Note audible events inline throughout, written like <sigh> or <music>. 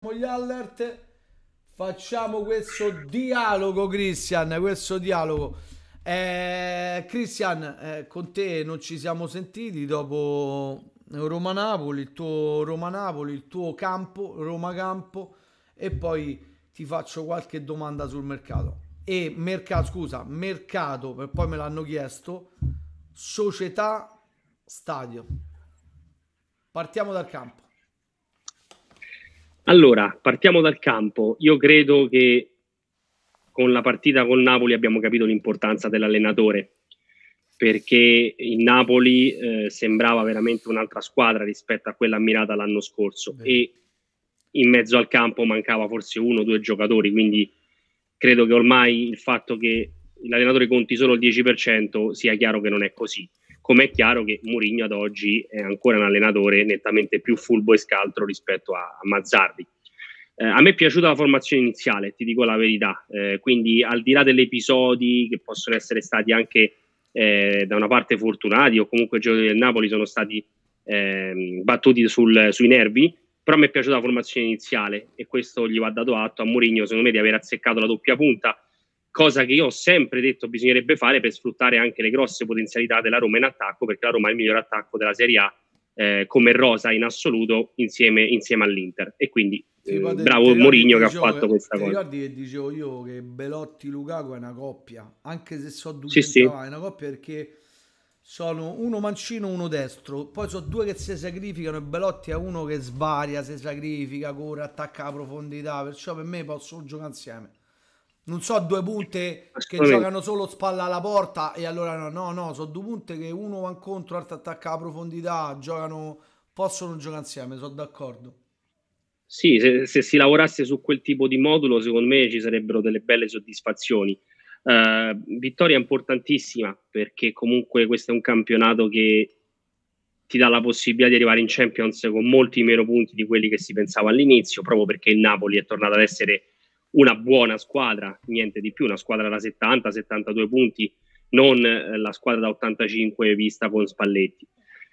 Facciamo gli alert facciamo questo dialogo Christian questo dialogo eh, Christian eh, con te non ci siamo sentiti dopo Roma Napoli il tuo Roma Napoli il tuo campo Roma campo e poi ti faccio qualche domanda sul mercato e mercato scusa mercato per poi me l'hanno chiesto società stadio partiamo dal campo allora, partiamo dal campo. Io credo che con la partita con Napoli abbiamo capito l'importanza dell'allenatore, perché il Napoli eh, sembrava veramente un'altra squadra rispetto a quella ammirata l'anno scorso Beh. e in mezzo al campo mancava forse uno o due giocatori, quindi credo che ormai il fatto che l'allenatore conti solo il 10% sia chiaro che non è così. Com'è chiaro che Mourinho ad oggi è ancora un allenatore nettamente più fulbo e scaltro rispetto a, a Mazzardi. Eh, a me è piaciuta la formazione iniziale, ti dico la verità, eh, quindi al di là degli episodi che possono essere stati anche eh, da una parte fortunati o comunque i giocatori del Napoli sono stati ehm, battuti sul, sui nervi, però mi è piaciuta la formazione iniziale e questo gli va dato atto a Mourinho secondo me di aver azzeccato la doppia punta cosa che io ho sempre detto bisognerebbe fare per sfruttare anche le grosse potenzialità della Roma in attacco, perché la Roma è il miglior attacco della Serie A eh, come rosa in assoluto insieme, insieme all'Inter. E quindi eh, bravo Mourinho che ha fatto che, questa cosa. Ricordi che dicevo io che Belotti Lukaku è una coppia, anche se so due sì, sì. è una coppia perché sono uno mancino, e uno destro, poi sono due che si sacrificano e Belotti è uno che svaria, si sacrifica, corre, attacca a profondità, perciò per me possono giocare insieme. Non so, due punte che giocano solo spalla alla porta e allora no, no, no, sono due punte che uno va contro, l'altro attacca a profondità, giocano, possono giocare insieme, sono d'accordo. Sì, se, se, si lavorasse su quel tipo di modulo, secondo me ci sarebbero delle belle soddisfazioni. Uh, vittoria importantissima perché comunque questo è un campionato che ti dà la possibilità di arrivare in Champions con molti meno punti di quelli che si pensava all'inizio, proprio perché il Napoli è tornato ad essere una buona squadra, niente di più, una squadra da 70-72 punti, non eh, la squadra da 85 vista con Spalletti.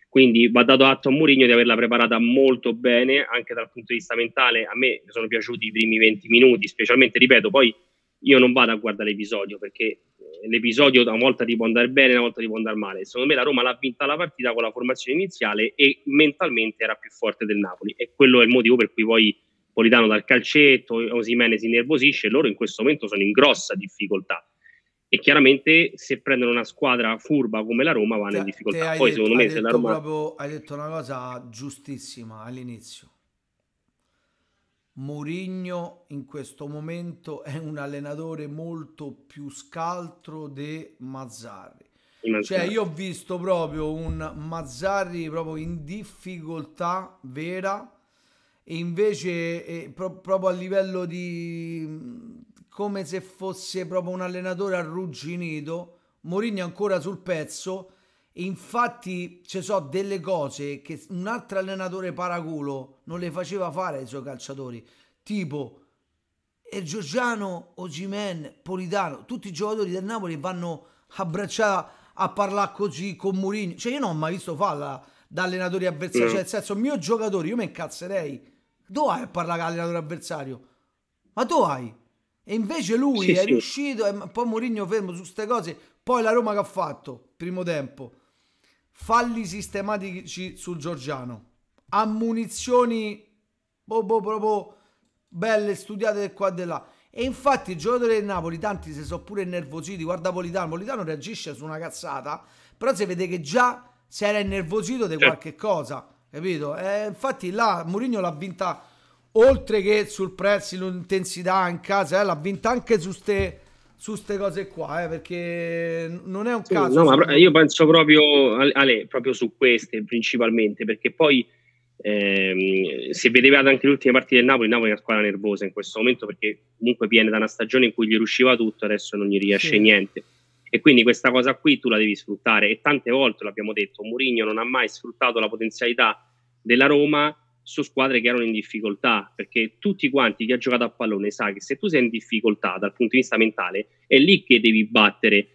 Quindi va dato atto a Mourinho di averla preparata molto bene anche dal punto di vista mentale. A me sono piaciuti i primi 20 minuti, specialmente, ripeto, poi io non vado a guardare l'episodio perché eh, l'episodio una volta ti può andare bene, una volta ti può andare male. Secondo me la Roma l'ha vinta la partita con la formazione iniziale e mentalmente era più forte del Napoli e quello è il motivo per cui poi Politano dal calcetto, Osimene si nervosisce, loro in questo momento sono in grossa difficoltà. E chiaramente se prendono una squadra furba come la Roma vanno cioè, te, in difficoltà. Poi detto, secondo me se la Roma... Proprio, hai detto una cosa giustissima all'inizio. Mourinho in questo momento è un allenatore molto più scaltro di Mazzarri. Cioè io ho visto proprio un Mazzarri proprio in difficoltà vera e invece eh, pro- proprio a livello di mm, come se fosse proprio un allenatore arrugginito, Mourinho ancora sul pezzo e infatti ci sono delle cose che un altro allenatore paraculo non le faceva fare ai suoi calciatori, tipo e eh, Giorgiano, Ogimen, Politano, tutti i giocatori del Napoli vanno abbracciati a parlare così con Mourinho. Cioè io non ho mai visto falla da allenatori avversari, mm. cioè nel senso mio giocatore, io mi incazzerei tu hai a parlare con l'allenatore avversario, ma tu hai. E invece lui sì, è sì. riuscito, e eh, poi Mourinho fermo su queste cose, poi la Roma che ha fatto, primo tempo, falli sistematici sul Giorgiano, ammunizioni boh, boh, belle, studiate qua e di là. E infatti il giocatore del Napoli, tanti si sono pure innervositi, guarda Politano, Politano reagisce su una cazzata, però si vede che già si era innervosito di certo. qualche cosa capito? Eh, infatti là Mourinho l'ha vinta oltre che sul prezzo, l'intensità in casa, eh, l'ha vinta anche su ste, su ste cose qua, eh, perché non è un sì, caso. No, ma io penso proprio, Ale, proprio su queste principalmente, perché poi ehm, se vedevate anche le ultime partite del Napoli, il Napoli è una squadra nervosa in questo momento perché comunque viene da una stagione in cui gli riusciva tutto, adesso non gli riesce sì. niente. E quindi questa cosa qui tu la devi sfruttare e tante volte l'abbiamo detto, Mourinho non ha mai sfruttato la potenzialità della Roma su squadre che erano in difficoltà, perché tutti quanti chi ha giocato a pallone sa che se tu sei in difficoltà dal punto di vista mentale è lì che devi battere.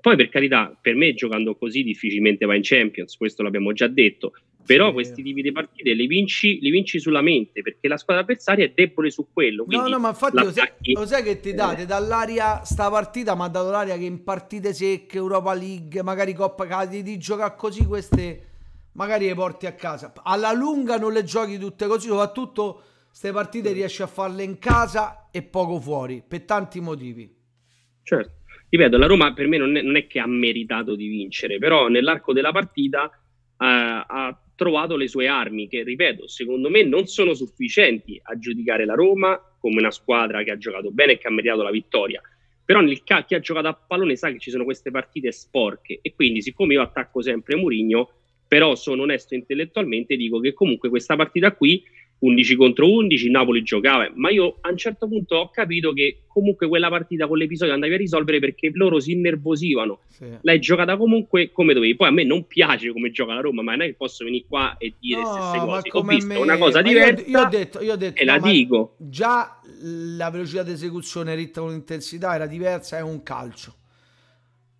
Poi per carità, per me giocando così difficilmente va in Champions, questo l'abbiamo già detto, però sì. questi tipi di partite li vinci, li vinci, sulla mente perché la squadra avversaria è debole su quello. No, no, ma infatti lo sai, lo sai, che ti date eh. dall'aria sta partita, ha dato l'aria che in partite secche, Europa League, magari Coppa Cadi, di giocare così queste magari le porti a casa. Alla lunga non le giochi tutte così, soprattutto queste partite riesci a farle in casa e poco fuori, per tanti motivi. Certo, ripeto, la Roma per me non è, non è che ha meritato di vincere, però nell'arco della partita eh, ha trovato le sue armi che, ripeto, secondo me non sono sufficienti a giudicare la Roma come una squadra che ha giocato bene e che ha meritato la vittoria. Però nel ca- chi ha giocato a pallone sa che ci sono queste partite sporche e quindi siccome io attacco sempre Murigno, però sono onesto intellettualmente e dico che comunque questa partita qui 11 contro 11, Napoli giocava, ma io a un certo punto ho capito che comunque quella partita con l'episodio andavi a risolvere perché loro si innervosivano. Sì. L'hai giocata comunque come dovevi. Poi a me non piace come gioca la Roma, ma non è che posso venire qua e dire no, stesse cose. Ho visto me... una cosa ma diversa. Io, io, ho detto, io ho detto, e no, la dico. Già la velocità di esecuzione, il ritmo, intensità, era diversa, è un calcio.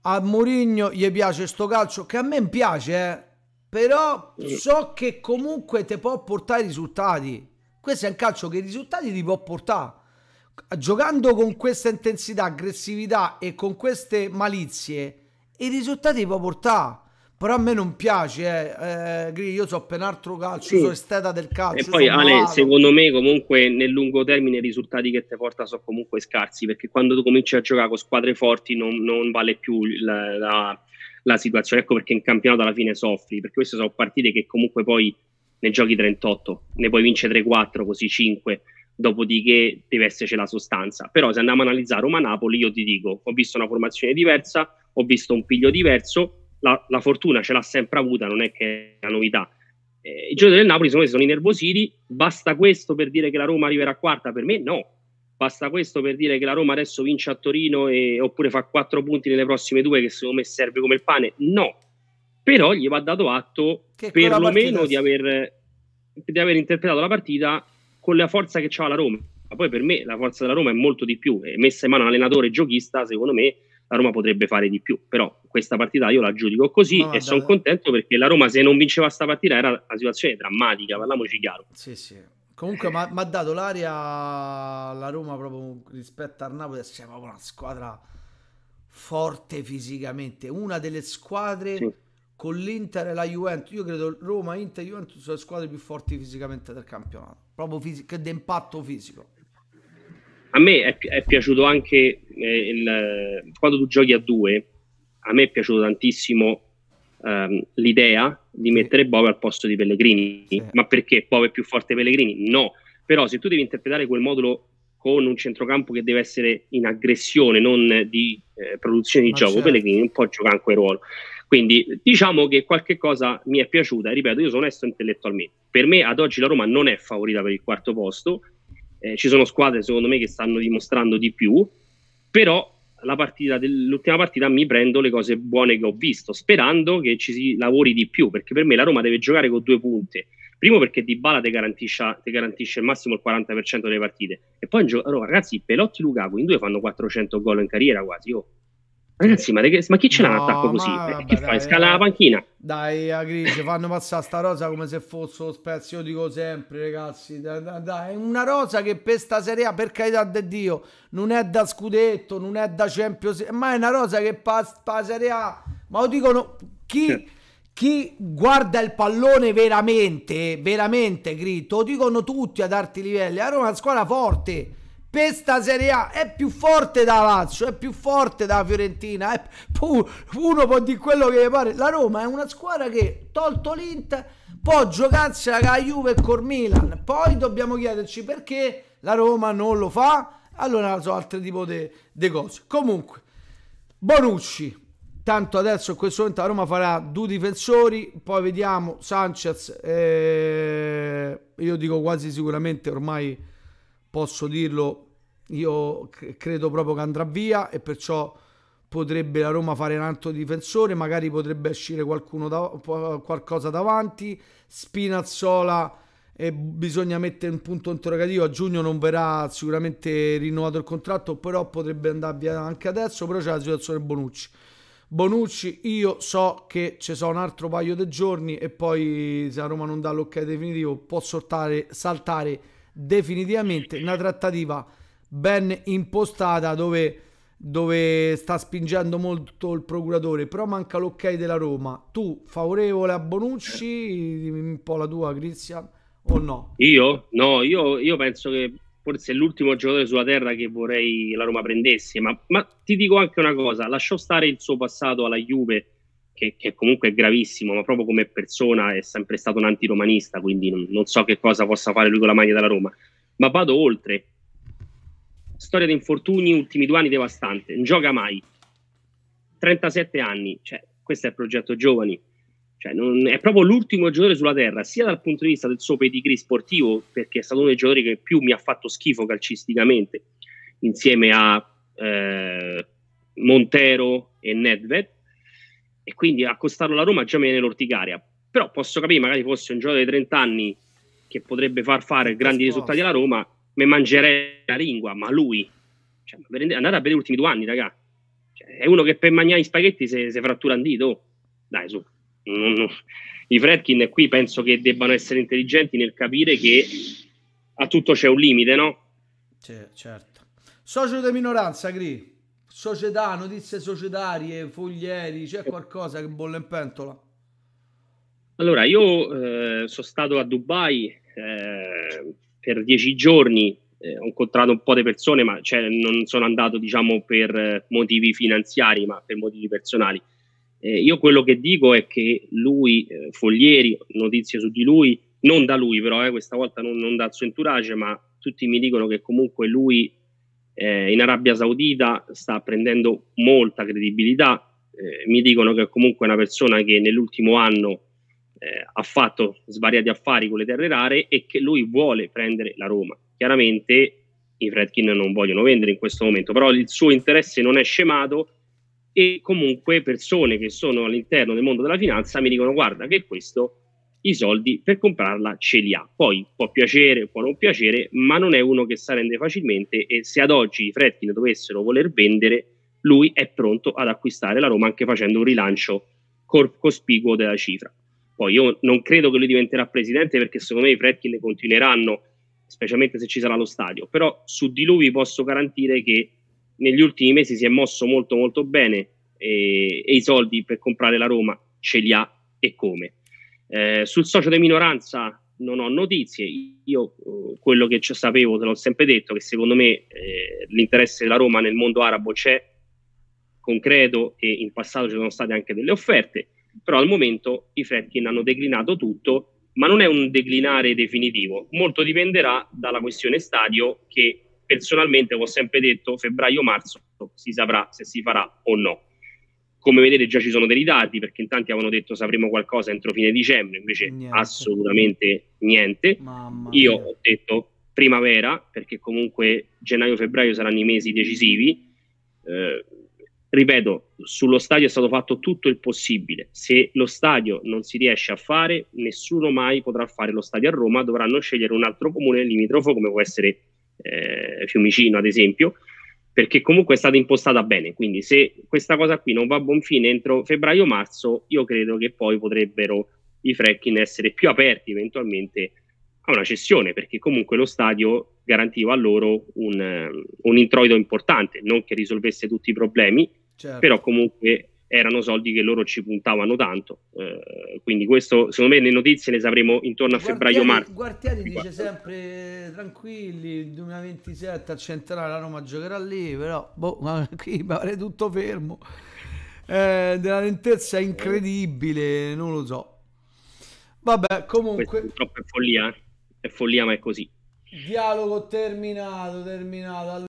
A Mourinho gli piace sto calcio che a me piace, eh però so che comunque ti può portare i risultati. Questo è un calcio che i risultati ti può portare. Giocando con questa intensità, aggressività e con queste malizie, i risultati ti può portare. Però a me non piace, eh. eh io so penaltro calcio, sì. sono esteta del calcio. E poi Ale, malato. secondo me comunque nel lungo termine i risultati che ti porta sono comunque scarsi, perché quando tu cominci a giocare con squadre forti non, non vale più la, la la situazione. Ecco perché in campionato alla fine soffri, perché queste sono partite che comunque poi ne giochi 38, ne puoi vincere 3-4, così 5, dopodiché deve esserci la sostanza. Però se andiamo a analizzare Roma-Napoli, io ti dico, ho visto una formazione diversa, ho visto un piglio diverso, la, la fortuna ce l'ha sempre avuta, non è che è una novità. Eh, I giocatori del Napoli secondo me si sono innervositi, basta questo per dire che la Roma arriverà quarta? Per me no, Basta questo per dire che la Roma adesso vince a Torino e, oppure fa quattro punti nelle prossime due che secondo me serve come il pane? No, però gli va dato atto perlomeno di aver, di aver interpretato la partita con la forza che c'ha la Roma. Ma poi per me la forza della Roma è molto di più, e messa in mano un allenatore giochista, secondo me la Roma potrebbe fare di più, però questa partita io la giudico così no, e sono contento perché la Roma se non vinceva questa partita era una situazione drammatica, parliamoci chiaro. Sì, sì. Comunque mi ha dato l'aria la Roma proprio rispetto al Napoli, c'è proprio una squadra forte fisicamente, una delle squadre sì. con l'Inter e la Juventus, io credo Roma, Inter e Juventus sono le squadre più forti fisicamente del campionato, proprio fisi- che d'impatto fisico. A me è, pi- è piaciuto anche eh, il, quando tu giochi a due, a me è piaciuto tantissimo ehm, l'idea di mettere Bove al posto di Pellegrini. Sì. Ma perché Bove è più forte di Pellegrini? No, però se tu devi interpretare quel modulo con un centrocampo che deve essere in aggressione, non di eh, produzione di Ma gioco, certo. Pellegrini un po' gioca anche quel ruolo. Quindi diciamo che qualche cosa mi è piaciuta, ripeto, io sono onesto intellettualmente. Per me ad oggi la Roma non è favorita per il quarto posto, eh, ci sono squadre secondo me che stanno dimostrando di più, però la partita del, l'ultima partita mi prendo le cose buone che ho visto, sperando che ci si lavori di più, perché per me la Roma deve giocare con due punte. Primo perché Dybala ti garantisce, ti garantisce il massimo il 40% delle partite. E poi, gio- allora, ragazzi, Pelotti e Lukaku in due fanno 400 gol in carriera quasi, oh. Ragazzi, ma, che, ma chi ce l'ha no, un attacco così? Vabbè, che fai? Scala la panchina? Dai, Agrice, fanno passare sta rosa come se fosse lo spezio, io dico sempre, ragazzi. Dai, dai, una rosa che per sta Serie A, per carità di Dio, non è da scudetto, non è da Champions ma è una rosa che per la Serie A... Ma lo dicono... Chi... Sì chi guarda il pallone veramente, veramente, Gritto, lo dicono tutti ad alti livelli, la Roma è una squadra forte, per sta Serie A è più forte da Lazio, è più forte da Fiorentina, è, uno può dire quello che gli pare. La Roma è una squadra che, tolto l'Inter, può giocarsela con la Juve e col Milan. Poi dobbiamo chiederci perché la Roma non lo fa. Allora so altri tipo di cose. Comunque, Bonucci. Tanto adesso in questo momento la Roma farà due difensori, poi vediamo Sanchez, eh, io dico quasi sicuramente ormai posso dirlo, io credo proprio che andrà via e perciò potrebbe la Roma fare un altro difensore, magari potrebbe uscire qualcuno da, qualcosa davanti, Spinazzola e eh, bisogna mettere un punto interrogativo, a giugno non verrà sicuramente rinnovato il contratto, però potrebbe andare via anche adesso, però c'è la situazione Bonucci. Bonucci, io so che ci sono un altro paio di giorni e poi se la Roma non dà l'ok definitivo può sortare, saltare definitivamente una trattativa ben impostata dove, dove sta spingendo molto il procuratore, però manca l'ok della Roma. Tu favorevole a Bonucci, dimmi un po' la tua Cristian, o no? Io? No, io, io penso che forse è l'ultimo giocatore sulla terra che vorrei la Roma prendesse, ma, ma ti dico anche una cosa, lasciò stare il suo passato alla Juve che, che, comunque è gravissimo, ma proprio come persona è sempre stato un antiromanista, quindi non, non so che cosa possa fare lui con la maglia della Roma. Ma vado oltre. Storia di infortuni, ultimi due anni devastante, non gioca mai. 37 anni, cioè, questo è il progetto giovani. Cioè, non, è proprio l'ultimo giocatore sulla terra, sia dal punto di vista del suo pedigree sportivo, perché è stato uno dei giocatori che più mi ha fatto schifo calcisticamente, insieme a eh, Montero e Nedved, e quindi accostarlo alla Roma già me ne l'orticaria. Però posso capire, magari fosse un giocatore di 30 anni che potrebbe far fare grandi risultati alla Roma, me mangerei la lingua, ma lui, cioè, andate a vedere gli ultimi due anni, raga. Cioè, è uno che per mangiare i spaghetti si, si frattura un dito. Dai, su. Non, non. I Fredkin qui penso che debbano essere intelligenti nel capire che a tutto c'è un limite, no? Sì, certo. Socio di minoranza, Gri società, notizie societarie, foglieri, c'è qualcosa che bolle in pentola? Allora, io eh, sono stato a Dubai eh, per dieci giorni, eh, ho incontrato un po' di persone, ma cioè, non sono andato diciamo, per motivi finanziari, ma per motivi personali. Eh, io quello che dico è che lui, eh, Foglieri, notizie su di lui, non da lui però, eh, questa volta non, non dal suo entourage, ma tutti mi dicono che comunque lui eh, in Arabia Saudita sta prendendo molta credibilità, eh, mi dicono che è comunque una persona che nell'ultimo anno eh, ha fatto svariati affari con le terre rare e che lui vuole prendere la Roma. Chiaramente i Fredkin non vogliono vendere in questo momento, però il suo interesse non è scemato e comunque persone che sono all'interno del mondo della finanza mi dicono guarda che questo i soldi per comprarla ce li ha. Poi può piacere, può non piacere, ma non è uno che si rende facilmente e se ad oggi i Fredkin dovessero voler vendere, lui è pronto ad acquistare la Roma anche facendo un rilancio cor- cospicuo della cifra. Poi io non credo che lui diventerà presidente perché secondo me i Fredkin continueranno, specialmente se ci sarà lo stadio, però su di lui posso garantire che negli ultimi mesi si è mosso molto molto bene e, e i soldi per comprare la Roma ce li ha e come eh, sul socio di minoranza non ho notizie, io eh, quello che sapevo te l'ho sempre detto, che secondo me eh, l'interesse della Roma nel mondo arabo c'è concreto e in passato ci sono state anche delle offerte, però al momento i Fredkin hanno declinato tutto, ma non è un declinare definitivo, molto dipenderà dalla questione stadio che personalmente ho sempre detto febbraio-marzo si saprà se si farà o no. Come vedete già ci sono dei dati perché in tanti avevano detto sapremo qualcosa entro fine dicembre, invece niente. assolutamente niente. Mamma Io mia. ho detto primavera perché comunque gennaio-febbraio saranno i mesi decisivi. Eh, ripeto, sullo stadio è stato fatto tutto il possibile. Se lo stadio non si riesce a fare, nessuno mai potrà fare lo stadio a Roma, dovranno scegliere un altro comune limitrofo, come può essere eh, Fiumicino, ad esempio, perché comunque è stata impostata bene. Quindi, se questa cosa qui non va a buon fine entro febbraio-marzo, io credo che poi potrebbero i Fracking essere più aperti eventualmente a una cessione, perché comunque lo stadio garantiva a loro un, eh, un introito importante, non che risolvesse tutti i problemi, certo. però comunque erano soldi che loro ci puntavano tanto. Eh, quindi questo, secondo me, le notizie le sapremo intorno a febbraio-marzo. Guardiani dice sempre eh, tranquilli, il 2027 al centrale la Roma giocherà lì, però boh, ma <laughs> qui pare tutto fermo. Eh, della lentezza incredibile, non lo so. Vabbè, comunque... purtroppo è follia, eh. è follia ma è così. Dialogo terminato, terminato.